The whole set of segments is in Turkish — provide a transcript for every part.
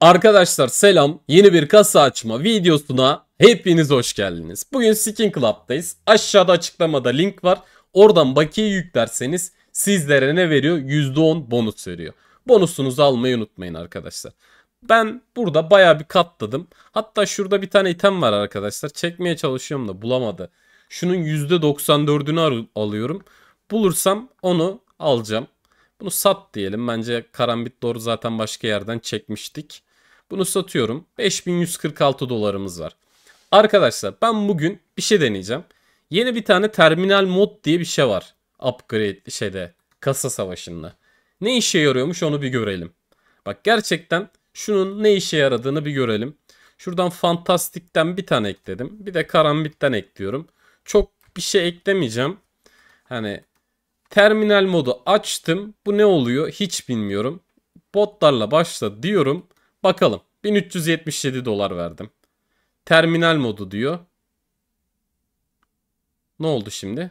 Arkadaşlar selam. Yeni bir kasa açma videosuna hepiniz hoş geldiniz. Bugün Skin Club'dayız. Aşağıda açıklamada link var. Oradan bakiye yüklerseniz sizlere ne veriyor? %10 bonus veriyor. Bonusunuzu almayı unutmayın arkadaşlar. Ben burada baya bir katladım. Hatta şurada bir tane item var arkadaşlar. Çekmeye çalışıyorum da bulamadı. Şunun %94'ünü alıyorum. Bulursam onu alacağım. Bunu sat diyelim. Bence karambit doğru zaten başka yerden çekmiştik. Bunu satıyorum. 5146 dolarımız var. Arkadaşlar ben bugün bir şey deneyeceğim. Yeni bir tane terminal mod diye bir şey var. Upgrade şeyde kasa savaşında. Ne işe yarıyormuş onu bir görelim. Bak gerçekten şunun ne işe yaradığını bir görelim. Şuradan fantastikten bir tane ekledim. Bir de karambitten ekliyorum. Çok bir şey eklemeyeceğim. Hani terminal modu açtım. Bu ne oluyor hiç bilmiyorum. Botlarla başla diyorum. Bakalım. 1377 dolar verdim. Terminal modu diyor. Ne oldu şimdi?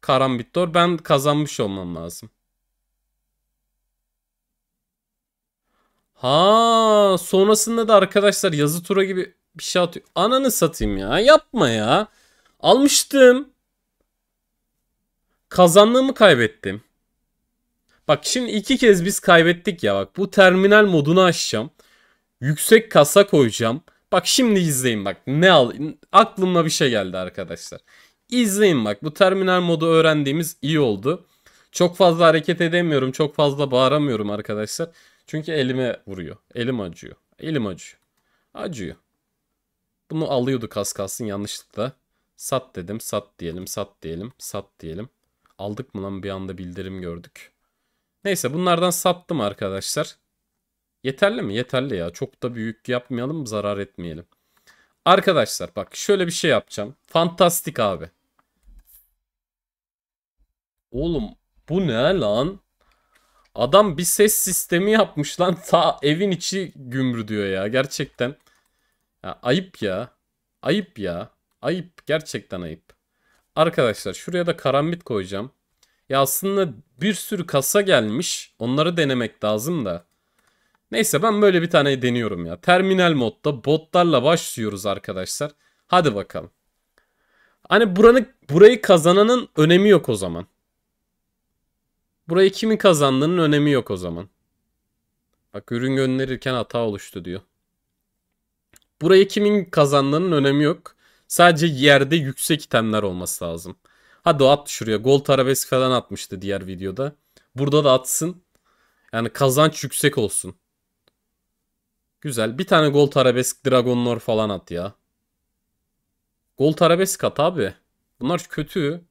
Karambittor ben kazanmış olmam lazım. Ha, sonrasında da arkadaşlar yazı tura gibi bir şey atıyor. Ananı satayım ya. Yapma ya. Almıştım. Kazandığımı kaybettim. Bak şimdi iki kez biz kaybettik ya bak. Bu terminal modunu açacağım. Yüksek kasa koyacağım. Bak şimdi izleyin bak. Ne al aklımla bir şey geldi arkadaşlar. İzleyin bak. Bu terminal modu öğrendiğimiz iyi oldu. Çok fazla hareket edemiyorum. Çok fazla bağıramıyorum arkadaşlar. Çünkü elime vuruyor. Elim acıyor. Elim acıyor. Acıyor. Bunu alıyorduk az kalsın yanlışlıkla. Sat dedim. Sat diyelim. Sat diyelim. Sat diyelim. Aldık mı lan bir anda bildirim gördük. Neyse bunlardan sattım arkadaşlar. Yeterli mi? Yeterli ya. Çok da büyük yapmayalım zarar etmeyelim. Arkadaşlar bak şöyle bir şey yapacağım. Fantastik abi. Oğlum bu ne lan? Adam bir ses sistemi yapmış lan. Ta evin içi gümrü diyor ya gerçekten. Ya, ayıp ya. Ayıp ya. Ayıp gerçekten ayıp. Arkadaşlar şuraya da karambit koyacağım. Ya aslında bir sürü kasa gelmiş. Onları denemek lazım da. Neyse ben böyle bir tane deniyorum ya. Terminal modda botlarla başlıyoruz arkadaşlar. Hadi bakalım. Hani buranı, burayı kazananın önemi yok o zaman. Burayı kimin kazandığının önemi yok o zaman. Bak ürün gönderirken hata oluştu diyor. Burayı kimin kazandığının önemi yok. Sadece yerde yüksek itemler olması lazım. Hadi at şuraya. Gol tarabesk falan atmıştı diğer videoda. Burada da atsın. Yani kazanç yüksek olsun. Güzel. Bir tane gol tarabesk dragonlor falan at ya. Gol tarabesk at abi. Bunlar kötü.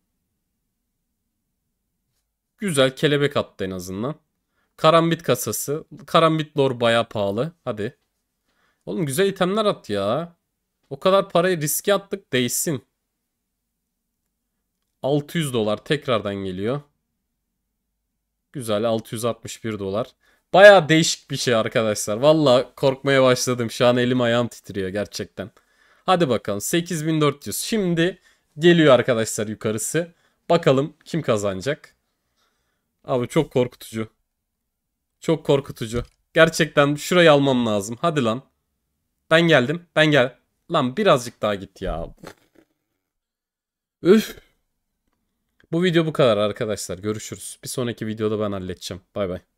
Güzel kelebek attı en azından. Karambit kasası. Karambit lore baya pahalı. Hadi. Oğlum güzel itemler at ya. O kadar parayı riske attık değsin. 600 dolar tekrardan geliyor. Güzel 661 dolar. Baya değişik bir şey arkadaşlar. Valla korkmaya başladım. Şu an elim ayağım titriyor gerçekten. Hadi bakalım 8400. Şimdi geliyor arkadaşlar yukarısı. Bakalım kim kazanacak. Abi çok korkutucu. Çok korkutucu. Gerçekten şurayı almam lazım. Hadi lan. Ben geldim. Ben gel. Lan birazcık daha git ya. Üf. Bu video bu kadar arkadaşlar. Görüşürüz. Bir sonraki videoda ben halledeceğim. Bay bay.